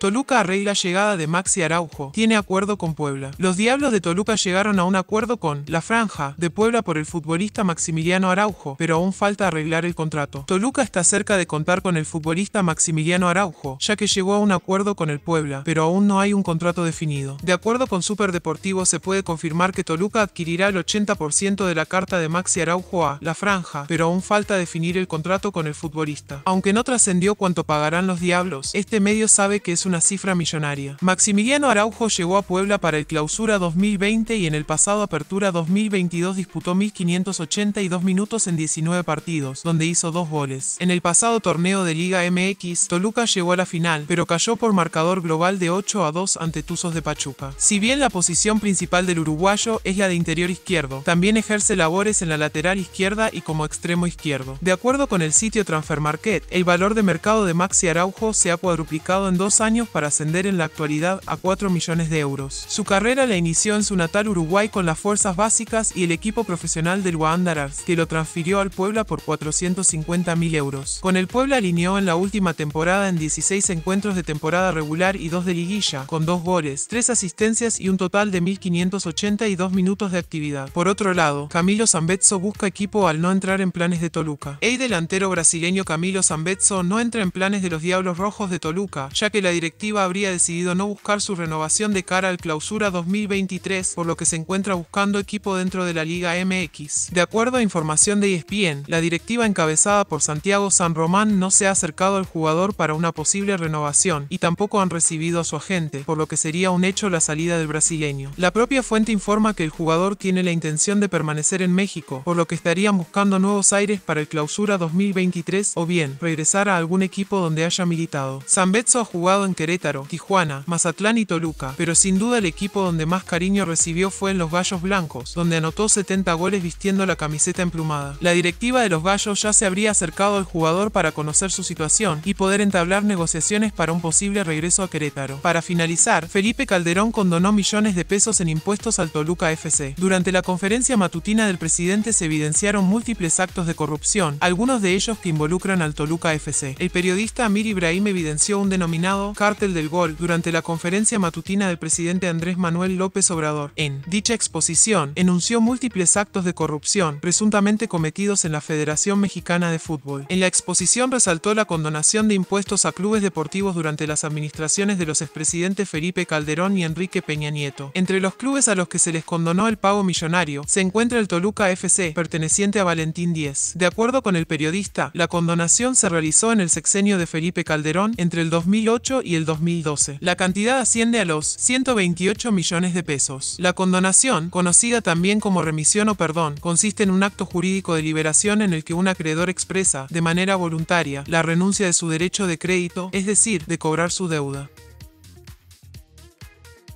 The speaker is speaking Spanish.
Toluca arregla llegada de Maxi Araujo. Tiene acuerdo con Puebla. Los Diablos de Toluca llegaron a un acuerdo con la Franja de Puebla por el futbolista Maximiliano Araujo, pero aún falta arreglar el contrato. Toluca está cerca de contar con el futbolista Maximiliano Araujo, ya que llegó a un acuerdo con el Puebla, pero aún no hay un contrato definido. De acuerdo con Superdeportivo se puede confirmar que Toluca adquirirá el 80% de la carta de Maxi Araujo a la Franja, pero aún falta definir el contrato con el futbolista. Aunque no trascendió cuánto pagarán los Diablos, este medio sabe que es una cifra millonaria. Maximiliano Araujo llegó a Puebla para el clausura 2020 y en el pasado apertura 2022 disputó 1.582 minutos en 19 partidos, donde hizo dos goles. En el pasado torneo de Liga MX, Toluca llegó a la final, pero cayó por marcador global de 8 a 2 ante Tuzos de Pachuca. Si bien la posición principal del uruguayo es la de interior izquierdo, también ejerce labores en la lateral izquierda y como extremo izquierdo. De acuerdo con el sitio Market, el valor de mercado de Maxi Araujo se ha cuadruplicado en dos años para ascender en la actualidad a 4 millones de euros. Su carrera la inició en su natal Uruguay con las fuerzas básicas y el equipo profesional del Wanderers, que lo transfirió al Puebla por 450.000 euros. Con el Puebla alineó en la última temporada en 16 encuentros de temporada regular y 2 de liguilla, con 2 goles, 3 asistencias y un total de 1.582 minutos de actividad. Por otro lado, Camilo Zambetso busca equipo al no entrar en planes de Toluca. El delantero brasileño Camilo Zambetso no entra en planes de los Diablos Rojos de Toluca, ya que la dirección directiva habría decidido no buscar su renovación de cara al clausura 2023, por lo que se encuentra buscando equipo dentro de la Liga MX. De acuerdo a información de ESPN, la directiva encabezada por Santiago San Román no se ha acercado al jugador para una posible renovación y tampoco han recibido a su agente, por lo que sería un hecho la salida del brasileño. La propia fuente informa que el jugador tiene la intención de permanecer en México, por lo que estarían buscando nuevos aires para el clausura 2023 o bien regresar a algún equipo donde haya militado. San Betso ha jugado en Querétaro, Tijuana, Mazatlán y Toluca, pero sin duda el equipo donde más cariño recibió fue en los Gallos Blancos, donde anotó 70 goles vistiendo la camiseta emplumada. La directiva de los Gallos ya se habría acercado al jugador para conocer su situación y poder entablar negociaciones para un posible regreso a Querétaro. Para finalizar, Felipe Calderón condonó millones de pesos en impuestos al Toluca FC. Durante la conferencia matutina del presidente se evidenciaron múltiples actos de corrupción, algunos de ellos que involucran al Toluca FC. El periodista Amir Ibrahim evidenció un denominado cártel del gol durante la conferencia matutina del presidente Andrés Manuel López Obrador. En dicha exposición, enunció múltiples actos de corrupción presuntamente cometidos en la Federación Mexicana de Fútbol. En la exposición resaltó la condonación de impuestos a clubes deportivos durante las administraciones de los expresidentes Felipe Calderón y Enrique Peña Nieto. Entre los clubes a los que se les condonó el pago millonario se encuentra el Toluca FC, perteneciente a Valentín Díez. De acuerdo con el periodista, la condonación se realizó en el sexenio de Felipe Calderón entre el 2008 y el 2012. La cantidad asciende a los 128 millones de pesos. La condonación, conocida también como remisión o perdón, consiste en un acto jurídico de liberación en el que un acreedor expresa, de manera voluntaria, la renuncia de su derecho de crédito, es decir, de cobrar su deuda.